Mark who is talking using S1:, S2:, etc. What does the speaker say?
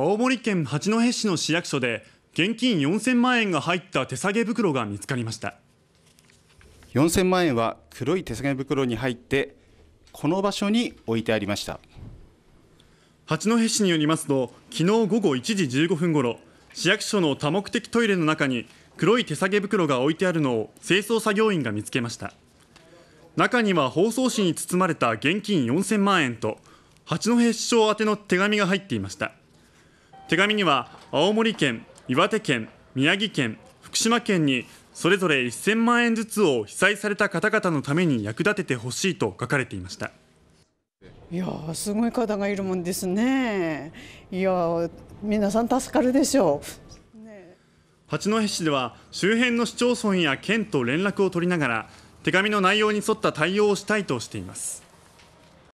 S1: 青森県八戸市の市役所で現金4000万円が入った手提げ袋が見つかりました4000万円は黒い手提げ袋に入ってこの場所に置いてありました八戸市によりますと昨日午後1時15分ごろ市役所の多目的トイレの中に黒い手提げ袋が置いてあるのを清掃作業員が見つけました中には包装紙に包まれた現金4000万円と八戸市長宛の手紙が入っていました手紙には青森県、岩手県、宮城県、福島県にそれぞれ1000万円ずつを被災された方々のために役立ててほしいと書かれていました。
S2: いやすごい方がいるもんですね。いや皆さん助かるでしょう、ね。
S1: 八戸市では周辺の
S3: 市町村や県と連絡を取りながら手紙の内容に沿った対応をしたいとしています。